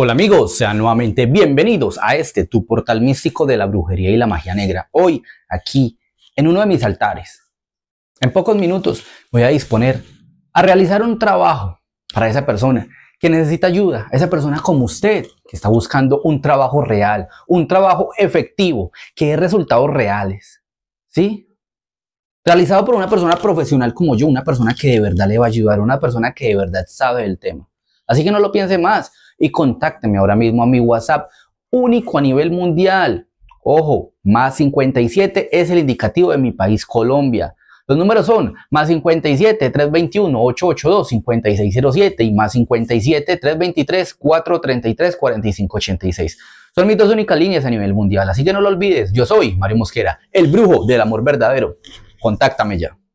Hola amigos, sean nuevamente bienvenidos a este tu portal místico de la brujería y la magia negra. Hoy aquí en uno de mis altares. En pocos minutos voy a disponer a realizar un trabajo para esa persona que necesita ayuda, esa persona como usted que está buscando un trabajo real, un trabajo efectivo, que dé resultados reales. ¿Sí? Realizado por una persona profesional como yo, una persona que de verdad le va a ayudar, una persona que de verdad sabe del tema. Así que no lo piense más y contácteme ahora mismo a mi WhatsApp único a nivel mundial. Ojo, más 57 es el indicativo de mi país Colombia. Los números son más 57 321 882 5607 y más 57 323 433 4586. Son mis dos únicas líneas a nivel mundial, así que no lo olvides. Yo soy Mario Mosquera, el brujo del amor verdadero. Contáctame ya.